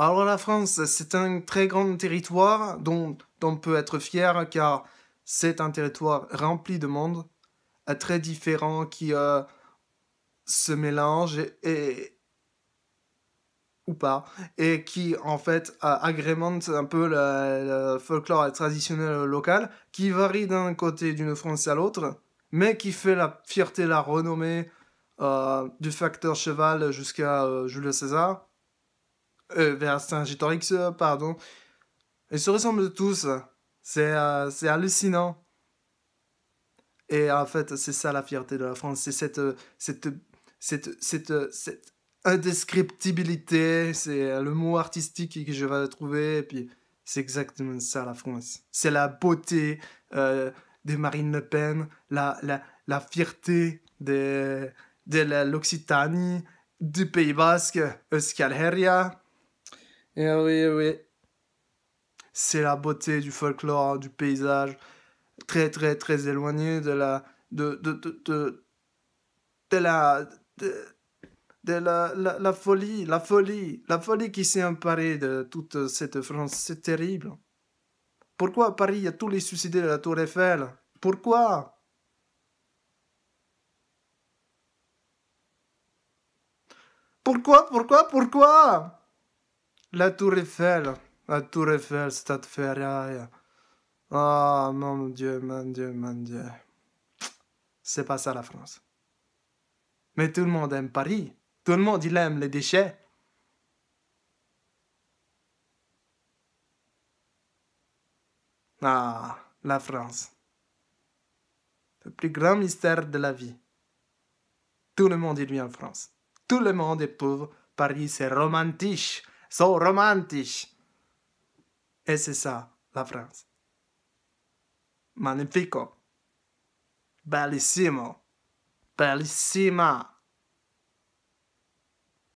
Alors la France, c'est un très grand territoire dont on peut être fier car c'est un territoire rempli de monde, euh, très différent qui euh, se mélange et, ou pas et qui en fait euh, agrémente un peu le, folklore traditionnel local qui varie d'un côté d'une France à l'autre mais qui fait la fierté, la renommée du facteur cheval jusqu'à Jules César euh, vers saint euh, pardon. Ils se ressemblent tous. Euh, c'est hallucinant. Et en fait, c'est ça la fierté de la France, c'est cette, euh, cette, cette, cette, cette indescriptibilité, c'est le mot artistique que je vais trouver, et puis c'est exactement ça la France. C'est la beauté de Marine Le Pen, la, la, la fierté de, de l'Occitanie, du Pays Basque, Euskal Herria, eh oui, eh oui. C'est la beauté du folklore, hein, du paysage, très, très, très éloigné de la. de. de. la. de, la, la, folie, la folie, la folie qui s'est emparée de toute cette France. C'est terrible. Pourquoi à Paris, il y a tous les suicidés de la Tour Eiffel Pourquoi Pourquoi Pourquoi Pourquoi la tour Eiffel. La tour Eiffel, Stade Ferraille... Ah, oh, mon Dieu, mon Dieu, mon Dieu. C'est pas ça la France. Mais tout le monde aime Paris. Tout le monde, il aime les déchets. Ah, la France. Le plus grand mystère de la vie. Tout le monde, il lui en France. Tout le monde est pauvre. Paris, c'est romantique. so romantisch. Es ist la France. Magnifico. Bellissimo. Bellissima.